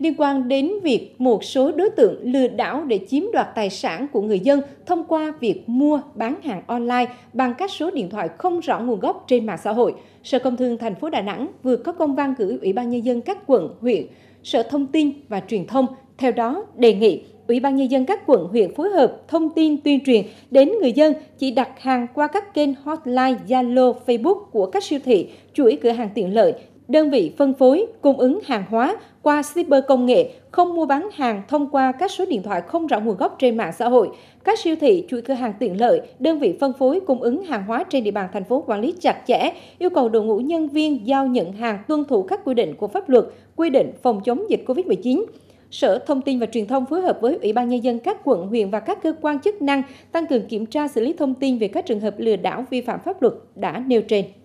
liên quan đến việc một số đối tượng lừa đảo để chiếm đoạt tài sản của người dân thông qua việc mua bán hàng online bằng các số điện thoại không rõ nguồn gốc trên mạng xã hội. Sở Công Thương thành phố Đà Nẵng vừa có công văn gửi Ủy ban nhân dân các quận, huyện, Sở Thông tin và Truyền thông theo đó đề nghị Ủy ban Nhân dân các quận huyện phối hợp thông tin tuyên truyền đến người dân chỉ đặt hàng qua các kênh hotline, Zalo, Facebook của các siêu thị, chuỗi cửa hàng tiện lợi đơn vị phân phối, cung ứng hàng hóa qua shipper công nghệ, không mua bán hàng thông qua các số điện thoại không rõ nguồn gốc trên mạng xã hội, các siêu thị, chuỗi cửa hàng tiện lợi, đơn vị phân phối cung ứng hàng hóa trên địa bàn thành phố quản lý chặt chẽ, yêu cầu đội ngũ nhân viên giao nhận hàng tuân thủ các quy định của pháp luật, quy định phòng chống dịch COVID-19. Sở Thông tin và Truyền thông phối hợp với Ủy ban Nhân dân các quận, huyện và các cơ quan chức năng tăng cường kiểm tra xử lý thông tin về các trường hợp lừa đảo vi phạm pháp luật đã nêu trên.